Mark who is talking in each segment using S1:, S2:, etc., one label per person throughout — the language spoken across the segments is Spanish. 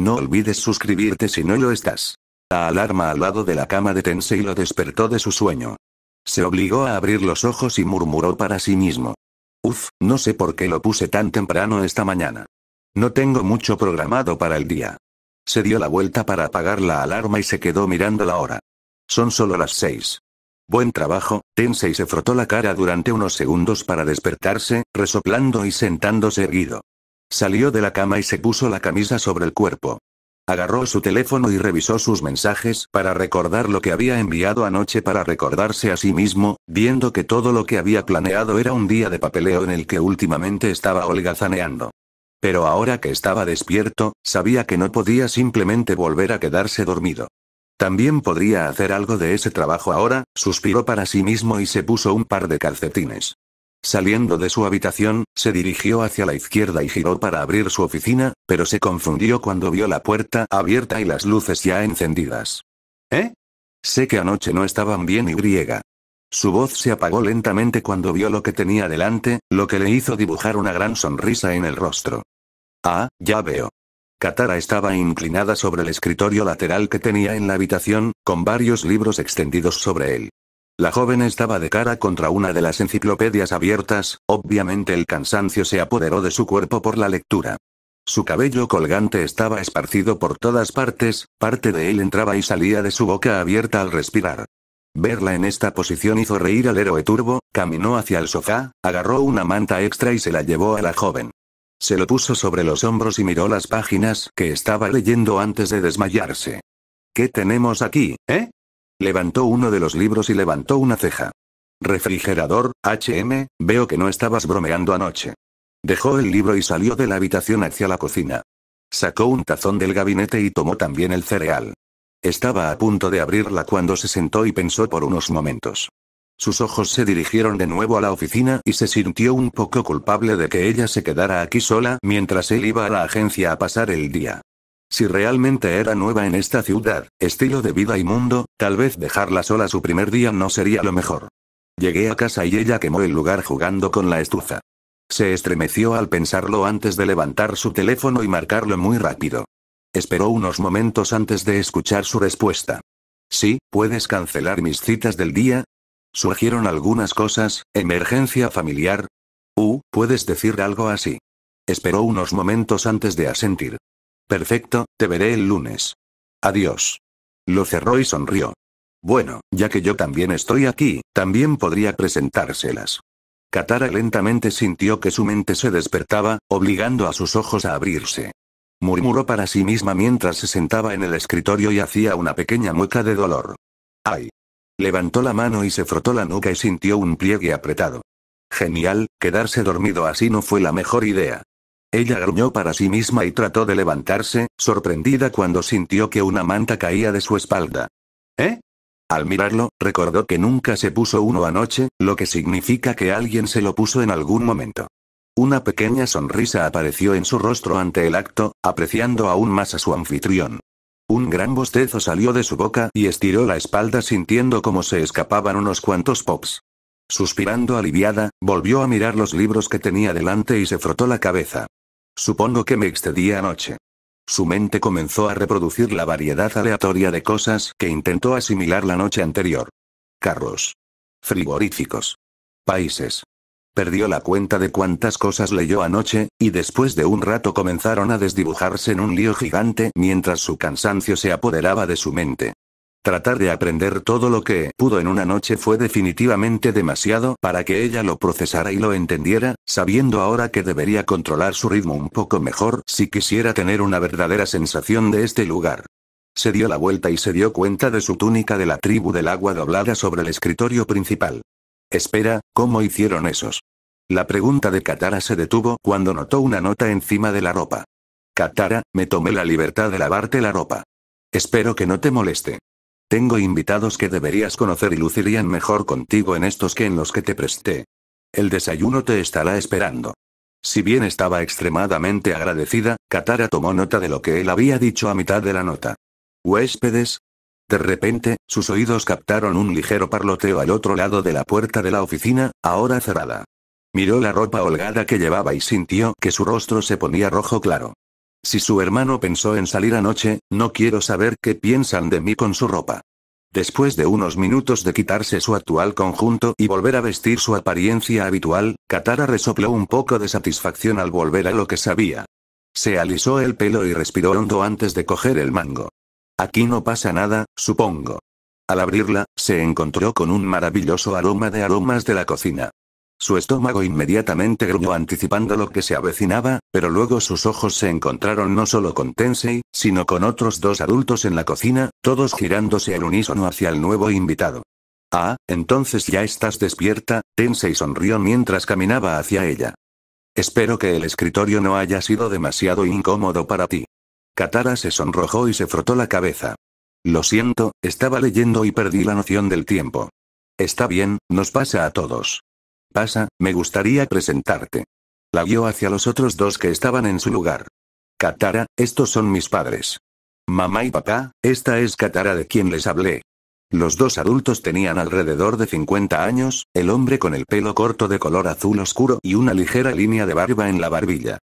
S1: No olvides suscribirte si no lo estás. La alarma al lado de la cama de Tensei lo despertó de su sueño. Se obligó a abrir los ojos y murmuró para sí mismo. Uf, no sé por qué lo puse tan temprano esta mañana. No tengo mucho programado para el día. Se dio la vuelta para apagar la alarma y se quedó mirando la hora. Son solo las seis. Buen trabajo, Tensei se frotó la cara durante unos segundos para despertarse, resoplando y sentándose erguido. Salió de la cama y se puso la camisa sobre el cuerpo. Agarró su teléfono y revisó sus mensajes para recordar lo que había enviado anoche para recordarse a sí mismo, viendo que todo lo que había planeado era un día de papeleo en el que últimamente estaba holgazaneando. Pero ahora que estaba despierto, sabía que no podía simplemente volver a quedarse dormido. También podría hacer algo de ese trabajo ahora, suspiró para sí mismo y se puso un par de calcetines. Saliendo de su habitación, se dirigió hacia la izquierda y giró para abrir su oficina, pero se confundió cuando vio la puerta abierta y las luces ya encendidas. ¿Eh? Sé que anoche no estaban bien y griega. Su voz se apagó lentamente cuando vio lo que tenía delante, lo que le hizo dibujar una gran sonrisa en el rostro. Ah, ya veo. Katara estaba inclinada sobre el escritorio lateral que tenía en la habitación, con varios libros extendidos sobre él. La joven estaba de cara contra una de las enciclopedias abiertas, obviamente el cansancio se apoderó de su cuerpo por la lectura. Su cabello colgante estaba esparcido por todas partes, parte de él entraba y salía de su boca abierta al respirar. Verla en esta posición hizo reír al héroe turbo, caminó hacia el sofá, agarró una manta extra y se la llevó a la joven. Se lo puso sobre los hombros y miró las páginas que estaba leyendo antes de desmayarse. ¿Qué tenemos aquí, eh? Levantó uno de los libros y levantó una ceja. Refrigerador, HM, veo que no estabas bromeando anoche. Dejó el libro y salió de la habitación hacia la cocina. Sacó un tazón del gabinete y tomó también el cereal. Estaba a punto de abrirla cuando se sentó y pensó por unos momentos. Sus ojos se dirigieron de nuevo a la oficina y se sintió un poco culpable de que ella se quedara aquí sola mientras él iba a la agencia a pasar el día. Si realmente era nueva en esta ciudad, estilo de vida y mundo, tal vez dejarla sola su primer día no sería lo mejor. Llegué a casa y ella quemó el lugar jugando con la estufa. Se estremeció al pensarlo antes de levantar su teléfono y marcarlo muy rápido. Esperó unos momentos antes de escuchar su respuesta. Sí, puedes cancelar mis citas del día. Surgieron algunas cosas, emergencia familiar. Uh, puedes decir algo así. Esperó unos momentos antes de asentir. Perfecto, te veré el lunes. Adiós. Lo cerró y sonrió. Bueno, ya que yo también estoy aquí, también podría presentárselas. Katara lentamente sintió que su mente se despertaba, obligando a sus ojos a abrirse. Murmuró para sí misma mientras se sentaba en el escritorio y hacía una pequeña mueca de dolor. ¡Ay! Levantó la mano y se frotó la nuca y sintió un pliegue apretado. Genial, quedarse dormido así no fue la mejor idea. Ella gruñó para sí misma y trató de levantarse, sorprendida cuando sintió que una manta caía de su espalda. ¿Eh? Al mirarlo, recordó que nunca se puso uno anoche, lo que significa que alguien se lo puso en algún momento. Una pequeña sonrisa apareció en su rostro ante el acto, apreciando aún más a su anfitrión. Un gran bostezo salió de su boca y estiró la espalda sintiendo como se escapaban unos cuantos pops. Suspirando aliviada, volvió a mirar los libros que tenía delante y se frotó la cabeza. Supongo que me excedí anoche. Su mente comenzó a reproducir la variedad aleatoria de cosas que intentó asimilar la noche anterior. Carros. Frigoríficos. Países. Perdió la cuenta de cuántas cosas leyó anoche, y después de un rato comenzaron a desdibujarse en un lío gigante mientras su cansancio se apoderaba de su mente. Tratar de aprender todo lo que pudo en una noche fue definitivamente demasiado para que ella lo procesara y lo entendiera, sabiendo ahora que debería controlar su ritmo un poco mejor si quisiera tener una verdadera sensación de este lugar. Se dio la vuelta y se dio cuenta de su túnica de la tribu del agua doblada sobre el escritorio principal. Espera, ¿cómo hicieron esos? La pregunta de Katara se detuvo cuando notó una nota encima de la ropa. Katara, me tomé la libertad de lavarte la ropa. Espero que no te moleste. Tengo invitados que deberías conocer y lucirían mejor contigo en estos que en los que te presté. El desayuno te estará esperando. Si bien estaba extremadamente agradecida, Katara tomó nota de lo que él había dicho a mitad de la nota. ¿Huéspedes? De repente, sus oídos captaron un ligero parloteo al otro lado de la puerta de la oficina, ahora cerrada. Miró la ropa holgada que llevaba y sintió que su rostro se ponía rojo claro. Si su hermano pensó en salir anoche, no quiero saber qué piensan de mí con su ropa. Después de unos minutos de quitarse su actual conjunto y volver a vestir su apariencia habitual, Katara resopló un poco de satisfacción al volver a lo que sabía. Se alisó el pelo y respiró hondo antes de coger el mango. Aquí no pasa nada, supongo. Al abrirla, se encontró con un maravilloso aroma de aromas de la cocina. Su estómago inmediatamente gruñó anticipando lo que se avecinaba, pero luego sus ojos se encontraron no solo con Tensei, sino con otros dos adultos en la cocina, todos girándose al unísono hacia el nuevo invitado. Ah, entonces ya estás despierta, Tensei sonrió mientras caminaba hacia ella. Espero que el escritorio no haya sido demasiado incómodo para ti. Katara se sonrojó y se frotó la cabeza. Lo siento, estaba leyendo y perdí la noción del tiempo. Está bien, nos pasa a todos. Pasa, me gustaría presentarte. La guió hacia los otros dos que estaban en su lugar. Katara, estos son mis padres. Mamá y papá, esta es Katara de quien les hablé. Los dos adultos tenían alrededor de 50 años, el hombre con el pelo corto de color azul oscuro y una ligera línea de barba en la barbilla.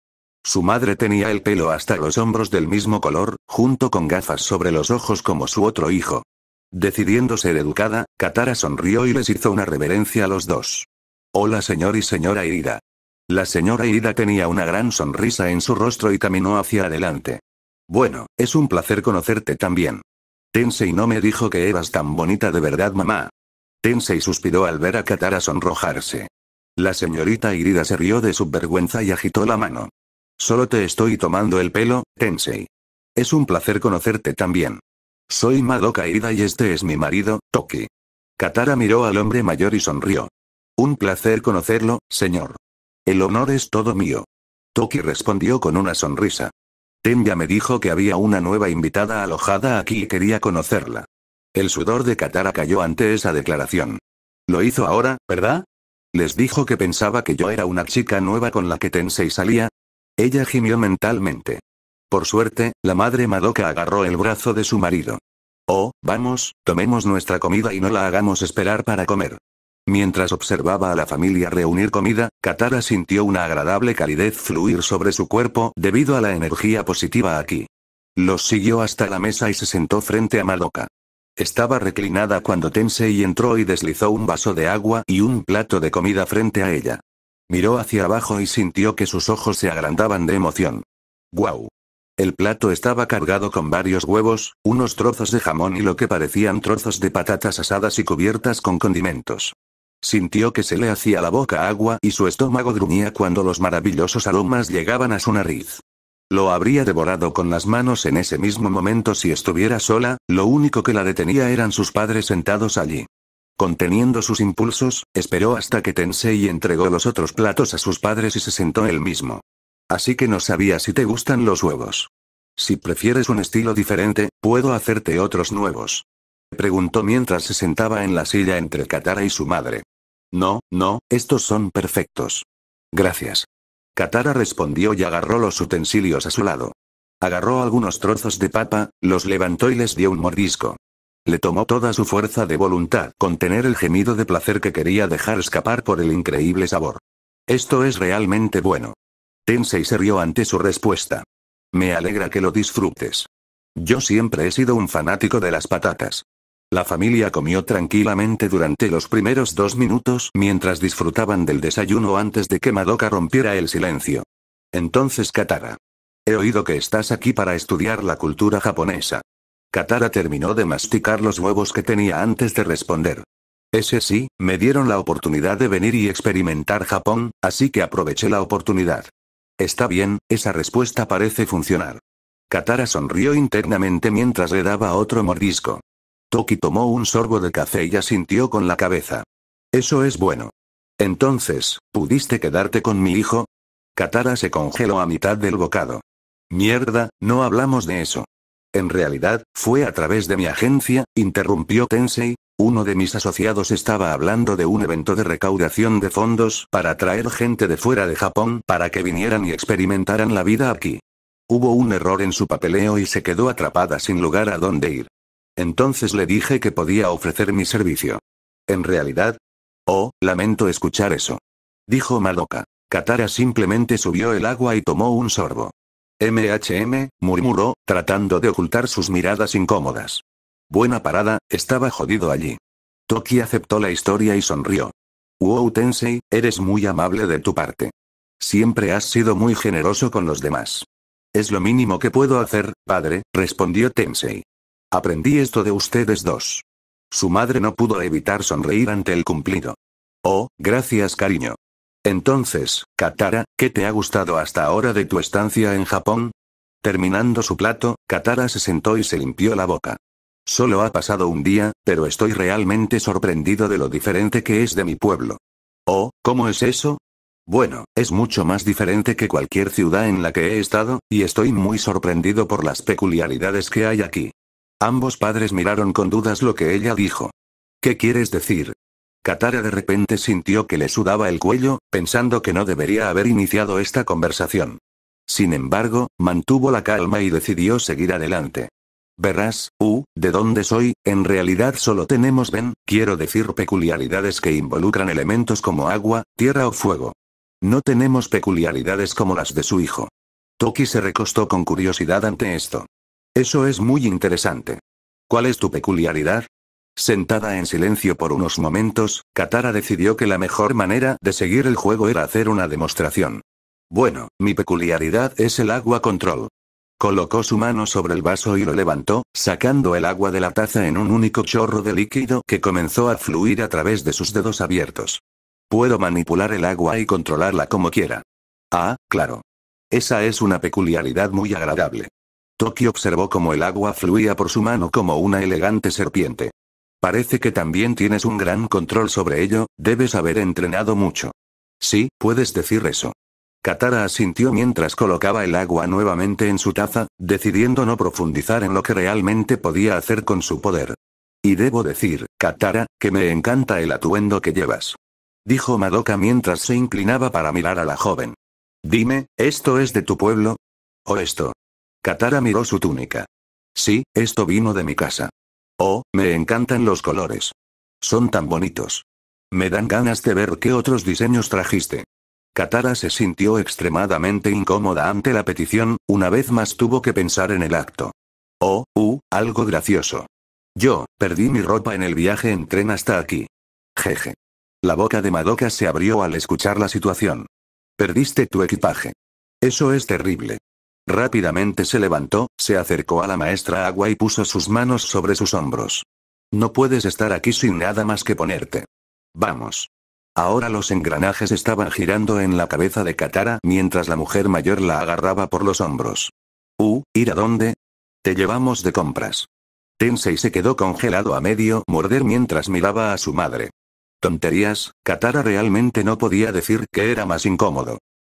S1: Su madre tenía el pelo hasta los hombros del mismo color, junto con gafas sobre los ojos como su otro hijo. Decidiendo ser educada, Katara sonrió y les hizo una reverencia a los dos. Hola señor y señora Irida. La señora Irida tenía una gran sonrisa en su rostro y caminó hacia adelante. Bueno, es un placer conocerte también. Tensei no me dijo que eras tan bonita de verdad mamá. Tensei suspiró al ver a Katara sonrojarse. La señorita Irida se rió de su vergüenza y agitó la mano. Solo te estoy tomando el pelo, Tensei. Es un placer conocerte también. Soy Madoka Irida y este es mi marido, Toki. Katara miró al hombre mayor y sonrió. Un placer conocerlo, señor. El honor es todo mío. Toki respondió con una sonrisa. Tenya me dijo que había una nueva invitada alojada aquí y quería conocerla. El sudor de Katara cayó ante esa declaración. Lo hizo ahora, ¿verdad? Les dijo que pensaba que yo era una chica nueva con la que Tensei salía. Ella gimió mentalmente. Por suerte, la madre Madoka agarró el brazo de su marido. Oh, vamos, tomemos nuestra comida y no la hagamos esperar para comer. Mientras observaba a la familia reunir comida, Katara sintió una agradable calidez fluir sobre su cuerpo debido a la energía positiva aquí. Los siguió hasta la mesa y se sentó frente a Madoka. Estaba reclinada cuando Tensei entró y deslizó un vaso de agua y un plato de comida frente a ella. Miró hacia abajo y sintió que sus ojos se agrandaban de emoción. ¡Guau! El plato estaba cargado con varios huevos, unos trozos de jamón y lo que parecían trozos de patatas asadas y cubiertas con condimentos. Sintió que se le hacía la boca agua y su estómago gruñía cuando los maravillosos aromas llegaban a su nariz. Lo habría devorado con las manos en ese mismo momento si estuviera sola, lo único que la detenía eran sus padres sentados allí. Conteniendo sus impulsos, esperó hasta que Tensei entregó los otros platos a sus padres y se sentó él mismo. Así que no sabía si te gustan los huevos. Si prefieres un estilo diferente, puedo hacerte otros nuevos. Le Preguntó mientras se sentaba en la silla entre Katara y su madre. No, no, estos son perfectos. Gracias. Katara respondió y agarró los utensilios a su lado. Agarró algunos trozos de papa, los levantó y les dio un mordisco. Le tomó toda su fuerza de voluntad contener el gemido de placer que quería dejar escapar por el increíble sabor. Esto es realmente bueno. Tensei se rió ante su respuesta. Me alegra que lo disfrutes. Yo siempre he sido un fanático de las patatas. La familia comió tranquilamente durante los primeros dos minutos mientras disfrutaban del desayuno antes de que Madoka rompiera el silencio. Entonces Katara. He oído que estás aquí para estudiar la cultura japonesa. Katara terminó de masticar los huevos que tenía antes de responder. Ese sí, me dieron la oportunidad de venir y experimentar Japón, así que aproveché la oportunidad. Está bien, esa respuesta parece funcionar. Katara sonrió internamente mientras le daba otro mordisco. Toki tomó un sorbo de café y asintió con la cabeza. Eso es bueno. Entonces, ¿pudiste quedarte con mi hijo? Katara se congeló a mitad del bocado. Mierda, no hablamos de eso. En realidad, fue a través de mi agencia, interrumpió Tensei. Uno de mis asociados estaba hablando de un evento de recaudación de fondos para traer gente de fuera de Japón para que vinieran y experimentaran la vida aquí. Hubo un error en su papeleo y se quedó atrapada sin lugar a dónde ir. Entonces le dije que podía ofrecer mi servicio. En realidad. Oh, lamento escuchar eso. Dijo Madoka. Katara simplemente subió el agua y tomó un sorbo. MHM, murmuró, tratando de ocultar sus miradas incómodas. Buena parada, estaba jodido allí. Toki aceptó la historia y sonrió. Wow Tensei, eres muy amable de tu parte. Siempre has sido muy generoso con los demás. Es lo mínimo que puedo hacer, padre, respondió Tensei. Aprendí esto de ustedes dos. Su madre no pudo evitar sonreír ante el cumplido. Oh, gracias cariño. Entonces, Katara, ¿qué te ha gustado hasta ahora de tu estancia en Japón? Terminando su plato, Katara se sentó y se limpió la boca. Solo ha pasado un día, pero estoy realmente sorprendido de lo diferente que es de mi pueblo. Oh, ¿cómo es eso? Bueno, es mucho más diferente que cualquier ciudad en la que he estado, y estoy muy sorprendido por las peculiaridades que hay aquí. Ambos padres miraron con dudas lo que ella dijo. ¿Qué quieres decir? Katara de repente sintió que le sudaba el cuello, pensando que no debería haber iniciado esta conversación. Sin embargo, mantuvo la calma y decidió seguir adelante. Verás, U, de dónde soy, en realidad solo tenemos ven, quiero decir peculiaridades que involucran elementos como agua, tierra o fuego. No tenemos peculiaridades como las de su hijo. Toki se recostó con curiosidad ante esto. Eso es muy interesante. ¿Cuál es tu peculiaridad? Sentada en silencio por unos momentos, Katara decidió que la mejor manera de seguir el juego era hacer una demostración. Bueno, mi peculiaridad es el agua control. Colocó su mano sobre el vaso y lo levantó, sacando el agua de la taza en un único chorro de líquido que comenzó a fluir a través de sus dedos abiertos. Puedo manipular el agua y controlarla como quiera. Ah, claro. Esa es una peculiaridad muy agradable. Toki observó cómo el agua fluía por su mano como una elegante serpiente. Parece que también tienes un gran control sobre ello, debes haber entrenado mucho. Sí, puedes decir eso. Katara asintió mientras colocaba el agua nuevamente en su taza, decidiendo no profundizar en lo que realmente podía hacer con su poder. Y debo decir, Katara, que me encanta el atuendo que llevas. Dijo Madoka mientras se inclinaba para mirar a la joven. Dime, ¿esto es de tu pueblo? ¿O esto, Katara miró su túnica. Sí, esto vino de mi casa. Oh, me encantan los colores. Son tan bonitos. Me dan ganas de ver qué otros diseños trajiste. Katara se sintió extremadamente incómoda ante la petición, una vez más tuvo que pensar en el acto. Oh, uh, algo gracioso. Yo, perdí mi ropa en el viaje en tren hasta aquí. Jeje. La boca de Madoka se abrió al escuchar la situación. Perdiste tu equipaje. Eso es terrible. Rápidamente se levantó, se acercó a la maestra agua y puso sus manos sobre sus hombros. No puedes estar aquí sin nada más que ponerte. Vamos. Ahora los engranajes estaban girando en la cabeza de Katara mientras la mujer mayor la agarraba por los hombros. Uh, ¿ir a dónde? Te llevamos de compras. Tensei se quedó congelado a medio morder mientras miraba a su madre. Tonterías, Katara realmente no podía decir que era más incómodo.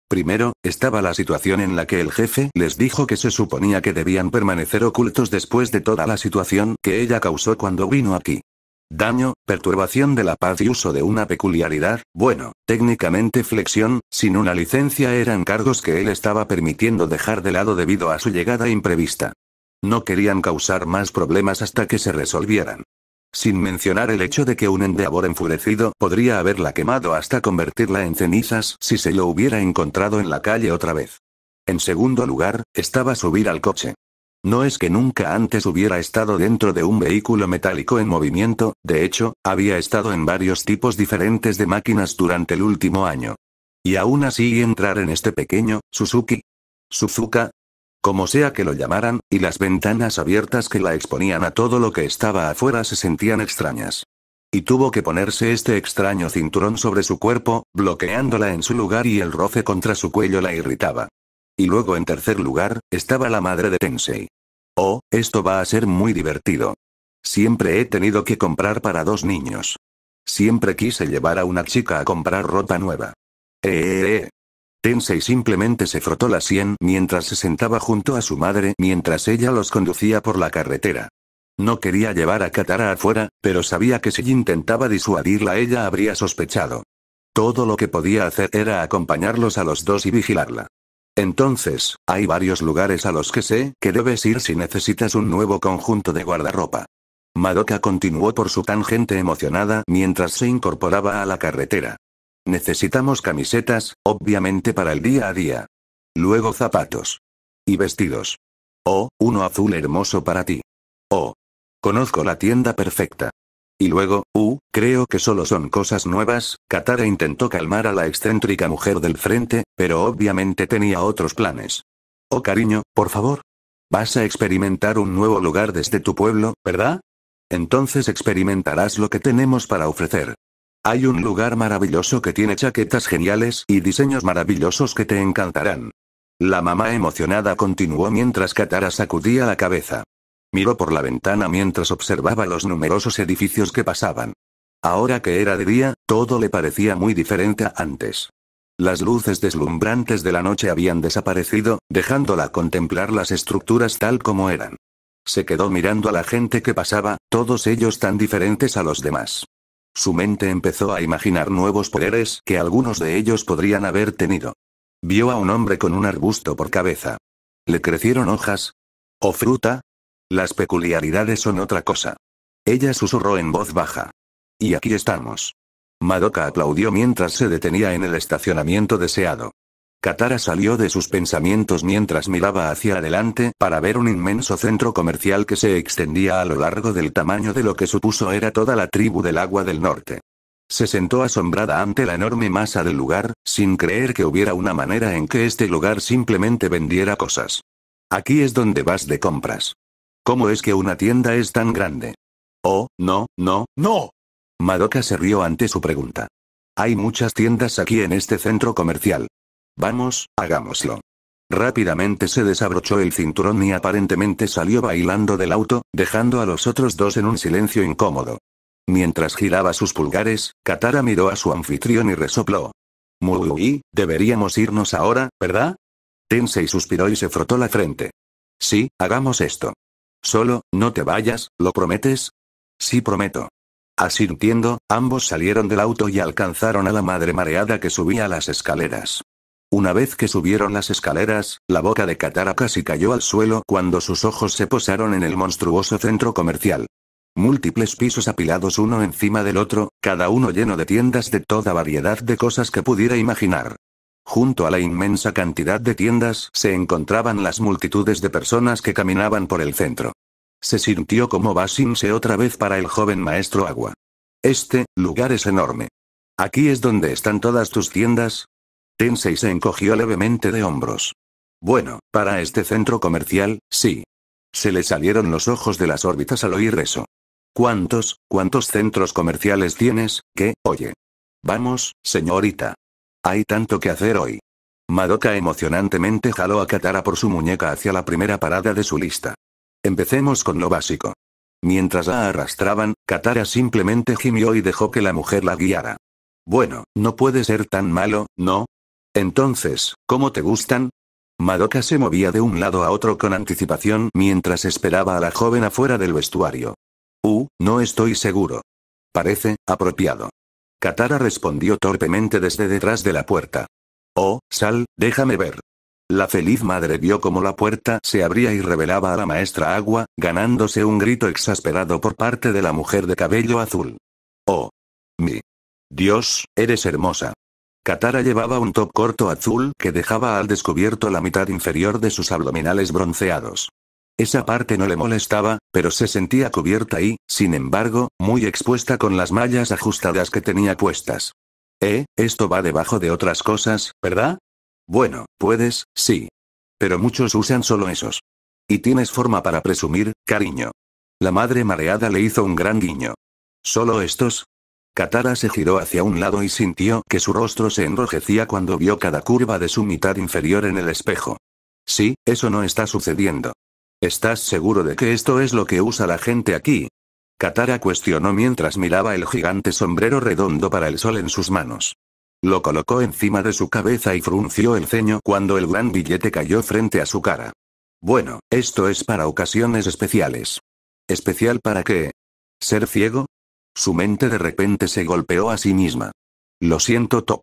S1: Primero, estaba la situación en la que el jefe les dijo que se suponía que debían permanecer ocultos después de toda la situación que ella causó cuando vino aquí. Daño, perturbación de la paz y uso de una peculiaridad, bueno, técnicamente flexión, sin una licencia eran cargos que él estaba permitiendo dejar de lado debido a su llegada imprevista. No querían causar más problemas hasta que se resolvieran. Sin mencionar el hecho de que un endeavor enfurecido podría haberla quemado hasta convertirla en cenizas si se lo hubiera encontrado en la calle otra vez. En segundo lugar, estaba subir al coche. No es que nunca antes hubiera estado dentro de un vehículo metálico en movimiento, de hecho, había estado en varios tipos diferentes de máquinas durante el último año. Y aún así entrar en este pequeño, Suzuki. Suzuka, como sea que lo llamaran, y las ventanas abiertas que la exponían a todo lo que estaba afuera se sentían extrañas. Y tuvo que ponerse este extraño cinturón sobre su cuerpo, bloqueándola en su lugar y el roce contra su cuello la irritaba. Y luego en tercer lugar, estaba la madre de Tensei. Oh, esto va a ser muy divertido. Siempre he tenido que comprar para dos niños. Siempre quise llevar a una chica a comprar ropa nueva. Eh, eh, eh tensa simplemente se frotó la sien mientras se sentaba junto a su madre mientras ella los conducía por la carretera. No quería llevar a Katara afuera, pero sabía que si intentaba disuadirla ella habría sospechado. Todo lo que podía hacer era acompañarlos a los dos y vigilarla. Entonces, hay varios lugares a los que sé que debes ir si necesitas un nuevo conjunto de guardarropa. Madoka continuó por su tangente emocionada mientras se incorporaba a la carretera. Necesitamos camisetas, obviamente para el día a día. Luego zapatos. Y vestidos. Oh, uno azul hermoso para ti. Oh. Conozco la tienda perfecta. Y luego, uh, creo que solo son cosas nuevas, Katara intentó calmar a la excéntrica mujer del frente, pero obviamente tenía otros planes. Oh cariño, por favor. Vas a experimentar un nuevo lugar desde tu pueblo, ¿verdad? Entonces experimentarás lo que tenemos para ofrecer. Hay un lugar maravilloso que tiene chaquetas geniales y diseños maravillosos que te encantarán. La mamá emocionada continuó mientras Katara sacudía la cabeza. Miró por la ventana mientras observaba los numerosos edificios que pasaban. Ahora que era de día, todo le parecía muy diferente a antes. Las luces deslumbrantes de la noche habían desaparecido, dejándola contemplar las estructuras tal como eran. Se quedó mirando a la gente que pasaba, todos ellos tan diferentes a los demás. Su mente empezó a imaginar nuevos poderes que algunos de ellos podrían haber tenido. Vio a un hombre con un arbusto por cabeza. ¿Le crecieron hojas? ¿O fruta? Las peculiaridades son otra cosa. Ella susurró en voz baja. Y aquí estamos. Madoka aplaudió mientras se detenía en el estacionamiento deseado. Katara salió de sus pensamientos mientras miraba hacia adelante para ver un inmenso centro comercial que se extendía a lo largo del tamaño de lo que supuso era toda la tribu del agua del norte. Se sentó asombrada ante la enorme masa del lugar, sin creer que hubiera una manera en que este lugar simplemente vendiera cosas. Aquí es donde vas de compras. ¿Cómo es que una tienda es tan grande? Oh, no, no, no. Madoka se rió ante su pregunta. Hay muchas tiendas aquí en este centro comercial. Vamos, hagámoslo. Rápidamente se desabrochó el cinturón y aparentemente salió bailando del auto, dejando a los otros dos en un silencio incómodo. Mientras giraba sus pulgares, Katara miró a su anfitrión y resopló. Mugui, deberíamos irnos ahora, ¿verdad? Tensei suspiró y se frotó la frente. Sí, hagamos esto. Solo, no te vayas, ¿lo prometes? Sí, prometo. Asintiendo, ambos salieron del auto y alcanzaron a la madre mareada que subía las escaleras. Una vez que subieron las escaleras, la boca de Katara casi cayó al suelo cuando sus ojos se posaron en el monstruoso centro comercial. Múltiples pisos apilados uno encima del otro, cada uno lleno de tiendas de toda variedad de cosas que pudiera imaginar. Junto a la inmensa cantidad de tiendas se encontraban las multitudes de personas que caminaban por el centro. Se sintió como se otra vez para el joven maestro agua. Este lugar es enorme. Aquí es donde están todas tus tiendas, Tensei se encogió levemente de hombros. Bueno, para este centro comercial, sí. Se le salieron los ojos de las órbitas al oír eso. ¿Cuántos, cuántos centros comerciales tienes, qué, oye? Vamos, señorita. Hay tanto que hacer hoy. Madoka emocionantemente jaló a Katara por su muñeca hacia la primera parada de su lista. Empecemos con lo básico. Mientras la arrastraban, Katara simplemente gimió y dejó que la mujer la guiara. Bueno, no puede ser tan malo, ¿no? Entonces, ¿cómo te gustan? Madoka se movía de un lado a otro con anticipación mientras esperaba a la joven afuera del vestuario. Uh, no estoy seguro. Parece, apropiado. Katara respondió torpemente desde detrás de la puerta. Oh, sal, déjame ver. La feliz madre vio cómo la puerta se abría y revelaba a la maestra agua, ganándose un grito exasperado por parte de la mujer de cabello azul. Oh. Mi. Dios, eres hermosa. Katara llevaba un top corto azul que dejaba al descubierto la mitad inferior de sus abdominales bronceados. Esa parte no le molestaba, pero se sentía cubierta y, sin embargo, muy expuesta con las mallas ajustadas que tenía puestas. Eh, esto va debajo de otras cosas, ¿verdad? Bueno, puedes, sí. Pero muchos usan solo esos. Y tienes forma para presumir, cariño. La madre mareada le hizo un gran guiño. ¿Solo estos? Katara se giró hacia un lado y sintió que su rostro se enrojecía cuando vio cada curva de su mitad inferior en el espejo. Sí, eso no está sucediendo. ¿Estás seguro de que esto es lo que usa la gente aquí? Katara cuestionó mientras miraba el gigante sombrero redondo para el sol en sus manos. Lo colocó encima de su cabeza y frunció el ceño cuando el gran billete cayó frente a su cara. Bueno, esto es para ocasiones especiales. ¿Especial para qué? ¿Ser ciego? Su mente de repente se golpeó a sí misma. Lo siento, Top.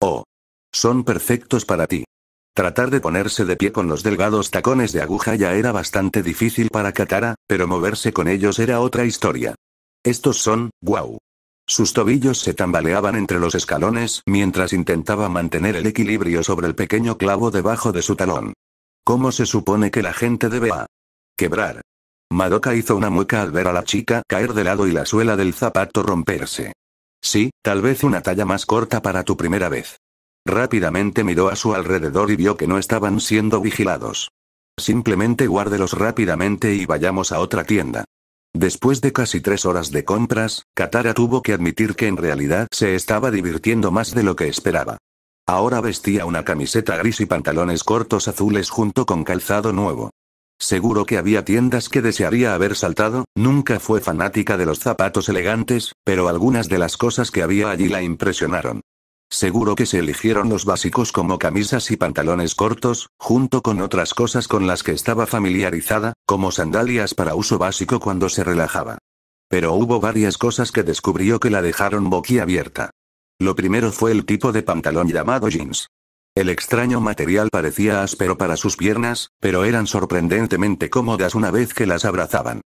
S1: Oh. Son perfectos para ti. Tratar de ponerse de pie con los delgados tacones de aguja ya era bastante difícil para Katara, pero moverse con ellos era otra historia. Estos son, wow. Sus tobillos se tambaleaban entre los escalones mientras intentaba mantener el equilibrio sobre el pequeño clavo debajo de su talón. ¿Cómo se supone que la gente debe a quebrar Madoka hizo una mueca al ver a la chica caer de lado y la suela del zapato romperse. Sí, tal vez una talla más corta para tu primera vez. Rápidamente miró a su alrededor y vio que no estaban siendo vigilados. Simplemente guárdelos rápidamente y vayamos a otra tienda. Después de casi tres horas de compras, Katara tuvo que admitir que en realidad se estaba divirtiendo más de lo que esperaba. Ahora vestía una camiseta gris y pantalones cortos azules junto con calzado nuevo. Seguro que había tiendas que desearía haber saltado, nunca fue fanática de los zapatos elegantes, pero algunas de las cosas que había allí la impresionaron. Seguro que se eligieron los básicos como camisas y pantalones cortos, junto con otras cosas con las que estaba familiarizada, como sandalias para uso básico cuando se relajaba. Pero hubo varias cosas que descubrió que la dejaron boquiabierta. Lo primero fue el tipo de pantalón llamado jeans. El extraño material parecía áspero para sus piernas, pero eran sorprendentemente cómodas una vez que las abrazaban.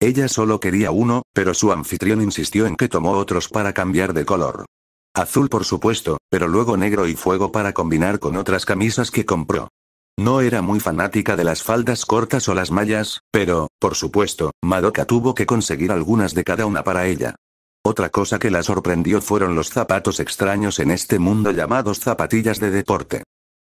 S1: Ella solo quería uno, pero su anfitrión insistió en que tomó otros para cambiar de color. Azul por supuesto, pero luego negro y fuego para combinar con otras camisas que compró. No era muy fanática de las faldas cortas o las mallas, pero, por supuesto, Madoka tuvo que conseguir algunas de cada una para ella. Otra cosa que la sorprendió fueron los zapatos extraños en este mundo llamados zapatillas de deporte.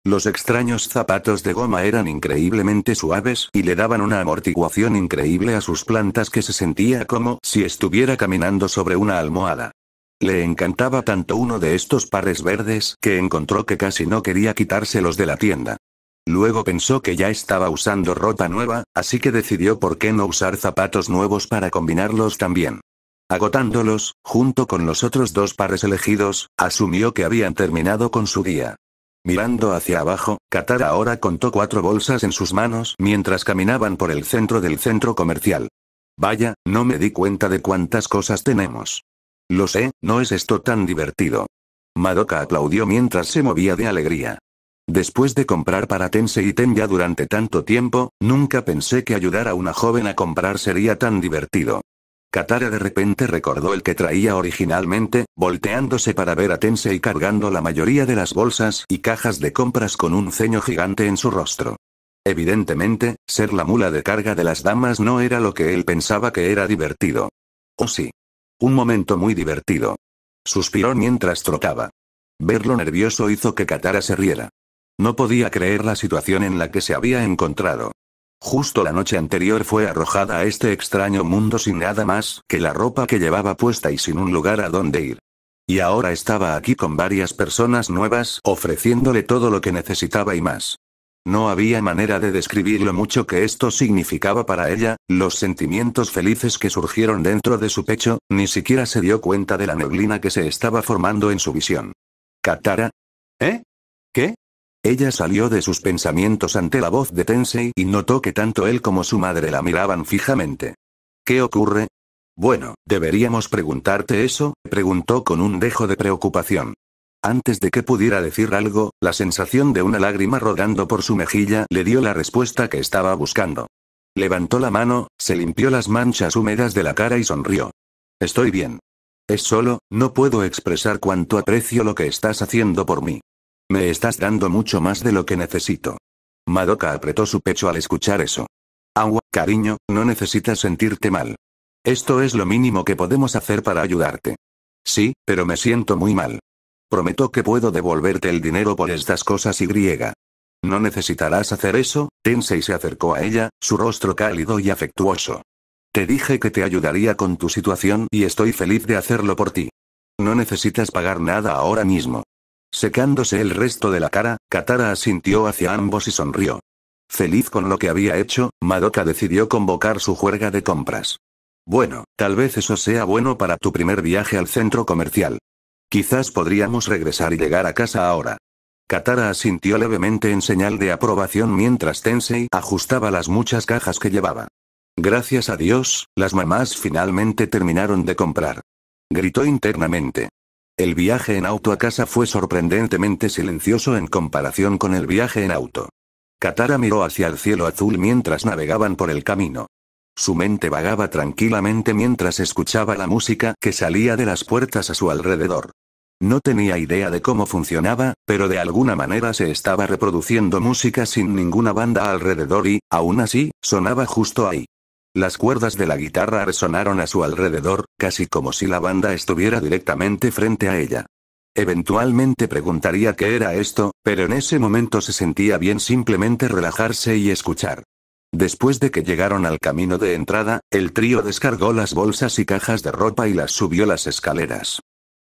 S1: Los extraños zapatos de goma eran increíblemente suaves y le daban una amortiguación increíble a sus plantas que se sentía como si estuviera caminando sobre una almohada. Le encantaba tanto uno de estos pares verdes que encontró que casi no quería quitárselos de la tienda. Luego pensó que ya estaba usando ropa nueva, así que decidió por qué no usar zapatos nuevos para combinarlos también. Agotándolos, junto con los otros dos pares elegidos, asumió que habían terminado con su día. Mirando hacia abajo, Katara ahora contó cuatro bolsas en sus manos mientras caminaban por el centro del centro comercial. Vaya, no me di cuenta de cuántas cosas tenemos. Lo sé, no es esto tan divertido. Madoka aplaudió mientras se movía de alegría. Después de comprar para Tensei y Tenya durante tanto tiempo, nunca pensé que ayudar a una joven a comprar sería tan divertido. Katara de repente recordó el que traía originalmente, volteándose para ver a y cargando la mayoría de las bolsas y cajas de compras con un ceño gigante en su rostro. Evidentemente, ser la mula de carga de las damas no era lo que él pensaba que era divertido. Oh sí. Un momento muy divertido. Suspiró mientras trocaba. Verlo nervioso hizo que Katara se riera. No podía creer la situación en la que se había encontrado. Justo la noche anterior fue arrojada a este extraño mundo sin nada más que la ropa que llevaba puesta y sin un lugar a donde ir. Y ahora estaba aquí con varias personas nuevas, ofreciéndole todo lo que necesitaba y más. No había manera de describir lo mucho que esto significaba para ella, los sentimientos felices que surgieron dentro de su pecho, ni siquiera se dio cuenta de la neblina que se estaba formando en su visión. ¿Katara? ¿Eh? ¿Qué? Ella salió de sus pensamientos ante la voz de Tensei y notó que tanto él como su madre la miraban fijamente. ¿Qué ocurre? Bueno, deberíamos preguntarte eso, preguntó con un dejo de preocupación. Antes de que pudiera decir algo, la sensación de una lágrima rodando por su mejilla le dio la respuesta que estaba buscando. Levantó la mano, se limpió las manchas húmedas de la cara y sonrió. Estoy bien. Es solo, no puedo expresar cuánto aprecio lo que estás haciendo por mí. Me estás dando mucho más de lo que necesito. Madoka apretó su pecho al escuchar eso. Agua, cariño, no necesitas sentirte mal. Esto es lo mínimo que podemos hacer para ayudarte. Sí, pero me siento muy mal. Prometo que puedo devolverte el dinero por estas cosas y griega. No necesitarás hacer eso, Tensei se acercó a ella, su rostro cálido y afectuoso. Te dije que te ayudaría con tu situación y estoy feliz de hacerlo por ti. No necesitas pagar nada ahora mismo. Secándose el resto de la cara, Katara asintió hacia ambos y sonrió. Feliz con lo que había hecho, Madoka decidió convocar su juerga de compras. Bueno, tal vez eso sea bueno para tu primer viaje al centro comercial. Quizás podríamos regresar y llegar a casa ahora. Katara asintió levemente en señal de aprobación mientras Tensei ajustaba las muchas cajas que llevaba. Gracias a Dios, las mamás finalmente terminaron de comprar. Gritó internamente. El viaje en auto a casa fue sorprendentemente silencioso en comparación con el viaje en auto. Katara miró hacia el cielo azul mientras navegaban por el camino. Su mente vagaba tranquilamente mientras escuchaba la música que salía de las puertas a su alrededor. No tenía idea de cómo funcionaba, pero de alguna manera se estaba reproduciendo música sin ninguna banda alrededor y, aún así, sonaba justo ahí. Las cuerdas de la guitarra resonaron a su alrededor, casi como si la banda estuviera directamente frente a ella. Eventualmente preguntaría qué era esto, pero en ese momento se sentía bien simplemente relajarse y escuchar. Después de que llegaron al camino de entrada, el trío descargó las bolsas y cajas de ropa y las subió las escaleras.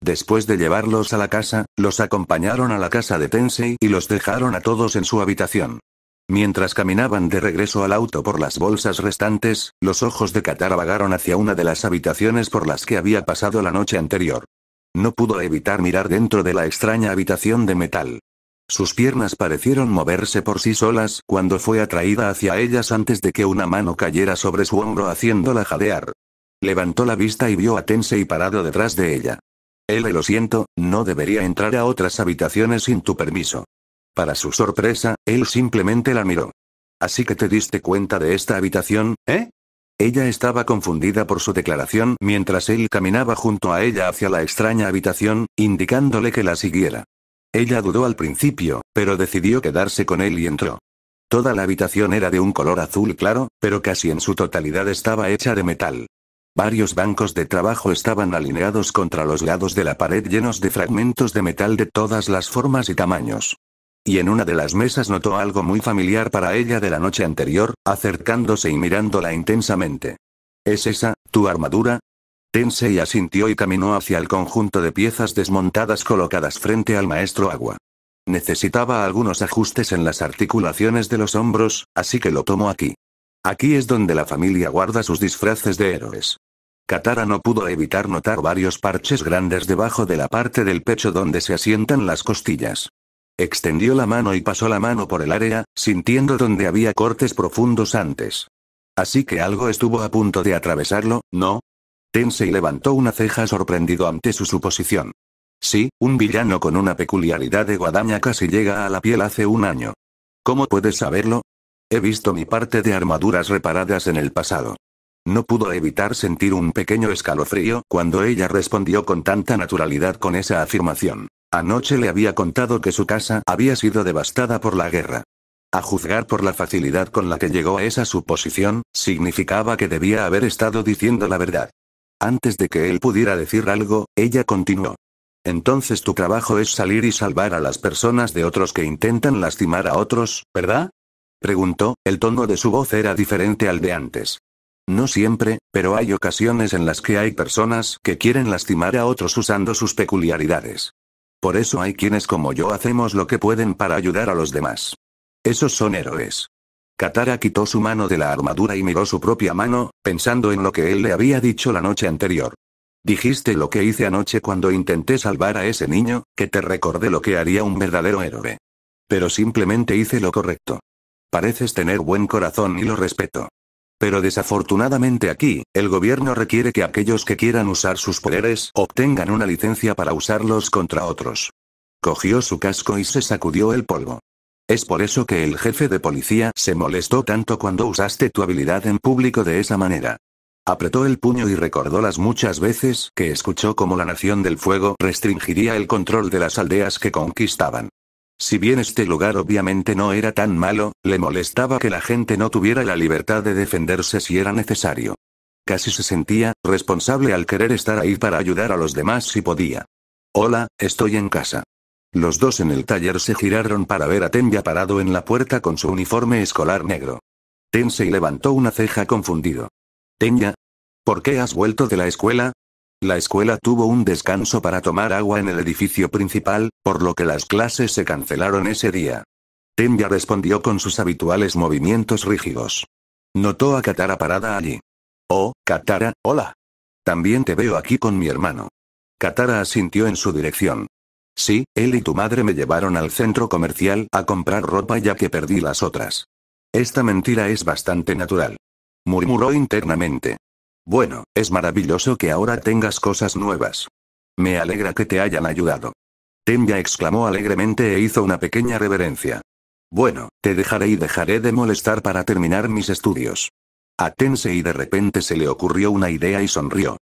S1: Después de llevarlos a la casa, los acompañaron a la casa de Tensei y los dejaron a todos en su habitación. Mientras caminaban de regreso al auto por las bolsas restantes, los ojos de Katara vagaron hacia una de las habitaciones por las que había pasado la noche anterior. No pudo evitar mirar dentro de la extraña habitación de metal. Sus piernas parecieron moverse por sí solas cuando fue atraída hacia ellas antes de que una mano cayera sobre su hombro haciéndola jadear. Levantó la vista y vio a y parado detrás de ella. Él, lo siento, no debería entrar a otras habitaciones sin tu permiso. Para su sorpresa, él simplemente la miró. Así que te diste cuenta de esta habitación, ¿eh? Ella estaba confundida por su declaración mientras él caminaba junto a ella hacia la extraña habitación, indicándole que la siguiera. Ella dudó al principio, pero decidió quedarse con él y entró. Toda la habitación era de un color azul claro, pero casi en su totalidad estaba hecha de metal. Varios bancos de trabajo estaban alineados contra los lados de la pared llenos de fragmentos de metal de todas las formas y tamaños y en una de las mesas notó algo muy familiar para ella de la noche anterior, acercándose y mirándola intensamente. ¿Es esa, tu armadura? Tensei asintió y caminó hacia el conjunto de piezas desmontadas colocadas frente al maestro agua. Necesitaba algunos ajustes en las articulaciones de los hombros, así que lo tomó aquí. Aquí es donde la familia guarda sus disfraces de héroes. Katara no pudo evitar notar varios parches grandes debajo de la parte del pecho donde se asientan las costillas. Extendió la mano y pasó la mano por el área, sintiendo donde había cortes profundos antes. Así que algo estuvo a punto de atravesarlo, ¿no? y levantó una ceja sorprendido ante su suposición. Sí, un villano con una peculiaridad de guadaña casi llega a la piel hace un año. ¿Cómo puedes saberlo? He visto mi parte de armaduras reparadas en el pasado. No pudo evitar sentir un pequeño escalofrío cuando ella respondió con tanta naturalidad con esa afirmación. Anoche le había contado que su casa había sido devastada por la guerra. A juzgar por la facilidad con la que llegó a esa suposición, significaba que debía haber estado diciendo la verdad. Antes de que él pudiera decir algo, ella continuó. Entonces tu trabajo es salir y salvar a las personas de otros que intentan lastimar a otros, ¿verdad? Preguntó, el tono de su voz era diferente al de antes. No siempre, pero hay ocasiones en las que hay personas que quieren lastimar a otros usando sus peculiaridades. Por eso hay quienes como yo hacemos lo que pueden para ayudar a los demás. Esos son héroes. Katara quitó su mano de la armadura y miró su propia mano, pensando en lo que él le había dicho la noche anterior. Dijiste lo que hice anoche cuando intenté salvar a ese niño, que te recordé lo que haría un verdadero héroe. Pero simplemente hice lo correcto. Pareces tener buen corazón y lo respeto. Pero desafortunadamente aquí, el gobierno requiere que aquellos que quieran usar sus poderes obtengan una licencia para usarlos contra otros. Cogió su casco y se sacudió el polvo. Es por eso que el jefe de policía se molestó tanto cuando usaste tu habilidad en público de esa manera. Apretó el puño y recordó las muchas veces que escuchó cómo la Nación del Fuego restringiría el control de las aldeas que conquistaban. Si bien este lugar obviamente no era tan malo, le molestaba que la gente no tuviera la libertad de defenderse si era necesario. Casi se sentía responsable al querer estar ahí para ayudar a los demás si podía. Hola, estoy en casa. Los dos en el taller se giraron para ver a Tenya parado en la puerta con su uniforme escolar negro. y levantó una ceja confundido. Tenya, ¿por qué has vuelto de la escuela? La escuela tuvo un descanso para tomar agua en el edificio principal, por lo que las clases se cancelaron ese día. Tenya respondió con sus habituales movimientos rígidos. Notó a Katara parada allí. Oh, Katara, hola. También te veo aquí con mi hermano. Katara asintió en su dirección. Sí, él y tu madre me llevaron al centro comercial a comprar ropa ya que perdí las otras. Esta mentira es bastante natural. Murmuró internamente. Bueno, es maravilloso que ahora tengas cosas nuevas. Me alegra que te hayan ayudado. Tenya exclamó alegremente e hizo una pequeña reverencia. Bueno, te dejaré y dejaré de molestar para terminar mis estudios. Atense y de repente se le ocurrió una idea y sonrió.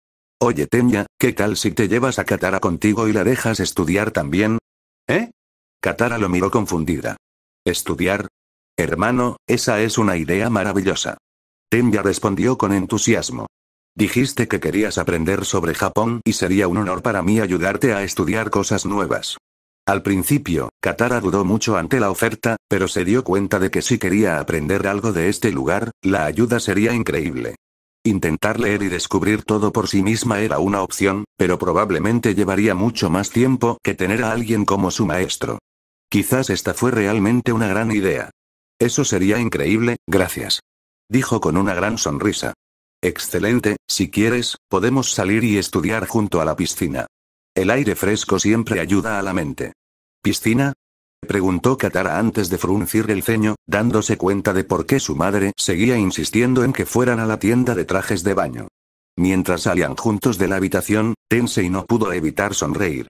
S1: Oye Tenya, ¿qué tal si te llevas a Katara contigo y la dejas estudiar también? ¿Eh? Katara lo miró confundida. ¿Estudiar? Hermano, esa es una idea maravillosa. Tenya respondió con entusiasmo. Dijiste que querías aprender sobre Japón y sería un honor para mí ayudarte a estudiar cosas nuevas. Al principio, Katara dudó mucho ante la oferta, pero se dio cuenta de que si quería aprender algo de este lugar, la ayuda sería increíble. Intentar leer y descubrir todo por sí misma era una opción, pero probablemente llevaría mucho más tiempo que tener a alguien como su maestro. Quizás esta fue realmente una gran idea. Eso sería increíble, gracias. Dijo con una gran sonrisa. Excelente, si quieres, podemos salir y estudiar junto a la piscina. El aire fresco siempre ayuda a la mente. ¿Piscina? preguntó Katara antes de fruncir el ceño, dándose cuenta de por qué su madre seguía insistiendo en que fueran a la tienda de trajes de baño. Mientras salían juntos de la habitación, Tensei no pudo evitar sonreír.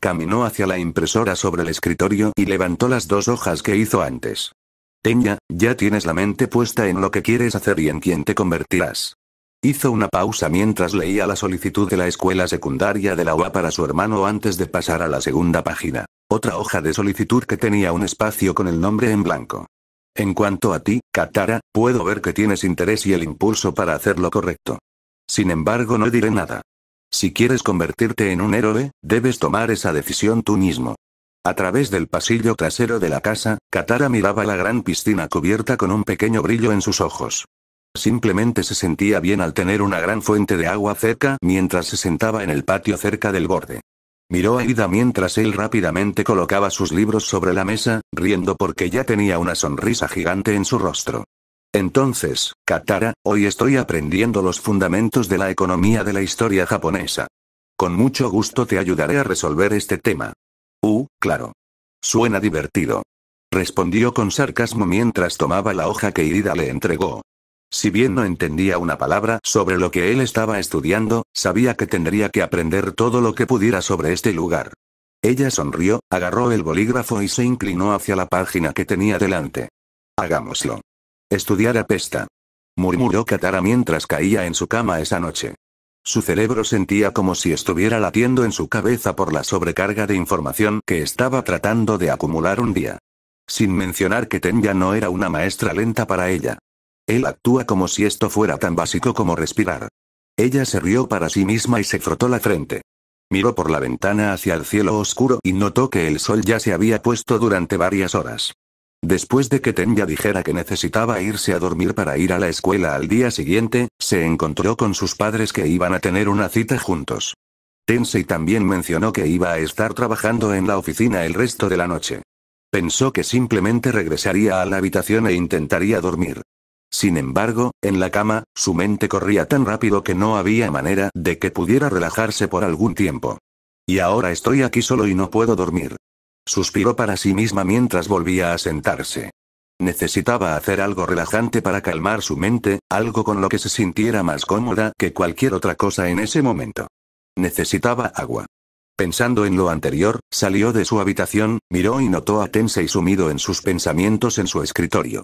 S1: Caminó hacia la impresora sobre el escritorio y levantó las dos hojas que hizo antes. Tenya, ya tienes la mente puesta en lo que quieres hacer y en quién te convertirás. Hizo una pausa mientras leía la solicitud de la escuela secundaria de la UA para su hermano antes de pasar a la segunda página. Otra hoja de solicitud que tenía un espacio con el nombre en blanco. En cuanto a ti, Katara, puedo ver que tienes interés y el impulso para hacer lo correcto. Sin embargo, no diré nada. Si quieres convertirte en un héroe, debes tomar esa decisión tú mismo. A través del pasillo trasero de la casa, Katara miraba la gran piscina cubierta con un pequeño brillo en sus ojos. Simplemente se sentía bien al tener una gran fuente de agua cerca mientras se sentaba en el patio cerca del borde. Miró a Ida mientras él rápidamente colocaba sus libros sobre la mesa, riendo porque ya tenía una sonrisa gigante en su rostro. Entonces, Katara, hoy estoy aprendiendo los fundamentos de la economía de la historia japonesa. Con mucho gusto te ayudaré a resolver este tema. Uh, claro. Suena divertido. Respondió con sarcasmo mientras tomaba la hoja que Irida le entregó. Si bien no entendía una palabra sobre lo que él estaba estudiando, sabía que tendría que aprender todo lo que pudiera sobre este lugar. Ella sonrió, agarró el bolígrafo y se inclinó hacia la página que tenía delante. Hagámoslo. Estudiar Pesta. Murmuró Katara mientras caía en su cama esa noche. Su cerebro sentía como si estuviera latiendo en su cabeza por la sobrecarga de información que estaba tratando de acumular un día. Sin mencionar que Tenya no era una maestra lenta para ella. Él actúa como si esto fuera tan básico como respirar. Ella se rió para sí misma y se frotó la frente. Miró por la ventana hacia el cielo oscuro y notó que el sol ya se había puesto durante varias horas. Después de que Tenya dijera que necesitaba irse a dormir para ir a la escuela al día siguiente, se encontró con sus padres que iban a tener una cita juntos. Tensei también mencionó que iba a estar trabajando en la oficina el resto de la noche. Pensó que simplemente regresaría a la habitación e intentaría dormir. Sin embargo, en la cama, su mente corría tan rápido que no había manera de que pudiera relajarse por algún tiempo. Y ahora estoy aquí solo y no puedo dormir. Suspiró para sí misma mientras volvía a sentarse. Necesitaba hacer algo relajante para calmar su mente, algo con lo que se sintiera más cómoda que cualquier otra cosa en ese momento. Necesitaba agua. Pensando en lo anterior, salió de su habitación, miró y notó a y sumido en sus pensamientos en su escritorio.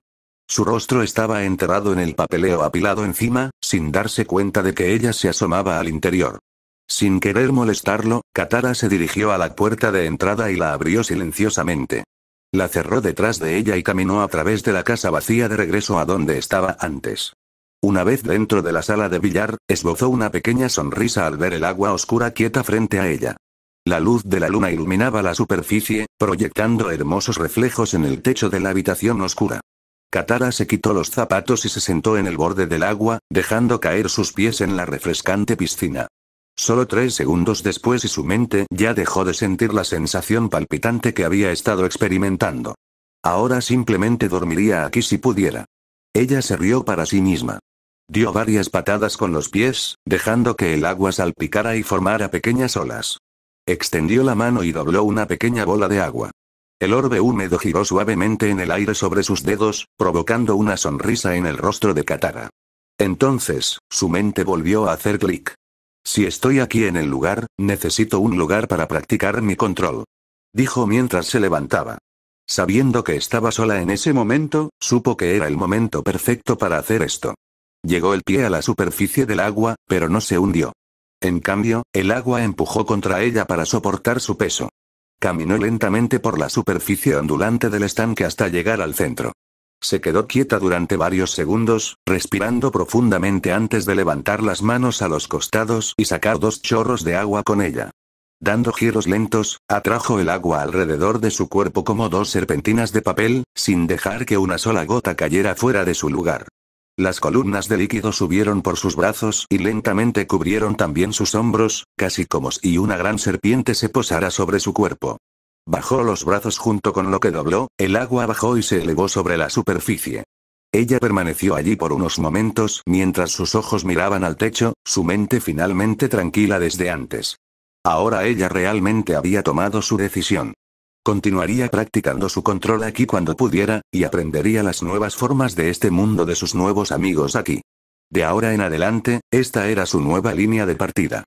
S1: Su rostro estaba enterrado en el papeleo apilado encima, sin darse cuenta de que ella se asomaba al interior. Sin querer molestarlo, Katara se dirigió a la puerta de entrada y la abrió silenciosamente. La cerró detrás de ella y caminó a través de la casa vacía de regreso a donde estaba antes. Una vez dentro de la sala de billar, esbozó una pequeña sonrisa al ver el agua oscura quieta frente a ella. La luz de la luna iluminaba la superficie, proyectando hermosos reflejos en el techo de la habitación oscura. Katara se quitó los zapatos y se sentó en el borde del agua, dejando caer sus pies en la refrescante piscina. Solo tres segundos después y su mente ya dejó de sentir la sensación palpitante que había estado experimentando. Ahora simplemente dormiría aquí si pudiera. Ella se rió para sí misma. Dio varias patadas con los pies, dejando que el agua salpicara y formara pequeñas olas. Extendió la mano y dobló una pequeña bola de agua. El orbe húmedo giró suavemente en el aire sobre sus dedos, provocando una sonrisa en el rostro de Katara. Entonces, su mente volvió a hacer clic. Si estoy aquí en el lugar, necesito un lugar para practicar mi control. Dijo mientras se levantaba. Sabiendo que estaba sola en ese momento, supo que era el momento perfecto para hacer esto. Llegó el pie a la superficie del agua, pero no se hundió. En cambio, el agua empujó contra ella para soportar su peso. Caminó lentamente por la superficie ondulante del estanque hasta llegar al centro. Se quedó quieta durante varios segundos, respirando profundamente antes de levantar las manos a los costados y sacar dos chorros de agua con ella. Dando giros lentos, atrajo el agua alrededor de su cuerpo como dos serpentinas de papel, sin dejar que una sola gota cayera fuera de su lugar. Las columnas de líquido subieron por sus brazos y lentamente cubrieron también sus hombros, casi como si una gran serpiente se posara sobre su cuerpo. Bajó los brazos junto con lo que dobló, el agua bajó y se elevó sobre la superficie. Ella permaneció allí por unos momentos mientras sus ojos miraban al techo, su mente finalmente tranquila desde antes. Ahora ella realmente había tomado su decisión. Continuaría practicando su control aquí cuando pudiera, y aprendería las nuevas formas de este mundo de sus nuevos amigos aquí. De ahora en adelante, esta era su nueva línea de partida.